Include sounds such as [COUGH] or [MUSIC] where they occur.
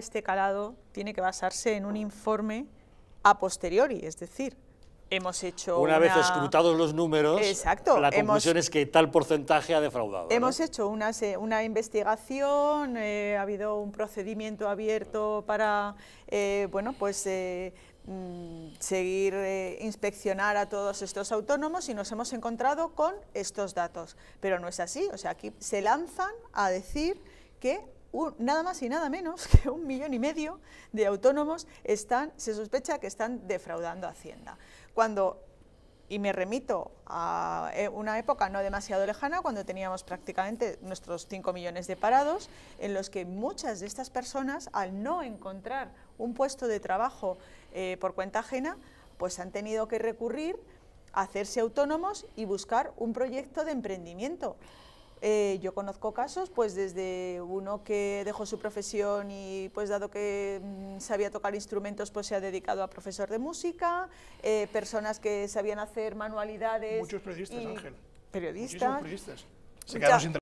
Este calado tiene que basarse en un informe a posteriori, es decir, hemos hecho una, una... vez escrutados los números, Exacto, la conclusión es que tal porcentaje ha defraudado. Hemos hecho una, una investigación, eh, ha habido un procedimiento abierto para, eh, bueno, pues eh, mm, seguir, inspeccionar a todos estos autónomos y nos hemos encontrado con estos datos. Pero no es así, o sea, aquí se lanzan a decir que nada más y nada menos [LAUGHS] que un millón y medio de autónomos están, se sospecha que están defraudando Hacienda. Cuando y me remito a eh, una época no demasiado lejana, cuando teníamos prácticamente nuestros 5 millones de parados, en los que muchas de estas personas, al no encontrar un puesto de trabajo eh, por cuenta ajena, pues han tenido que recurrir a hacerse autónomos y buscar un proyecto de emprendimiento. Eh, yo conozco casos, pues desde uno que dejó su profesión y pues dado que mm, sabía tocar instrumentos, pues se ha dedicado a profesor de música, eh, personas que sabían hacer manualidades. Muchos periodistas, Ángel. Periodistas. Muchísimos periodistas. Se quedaron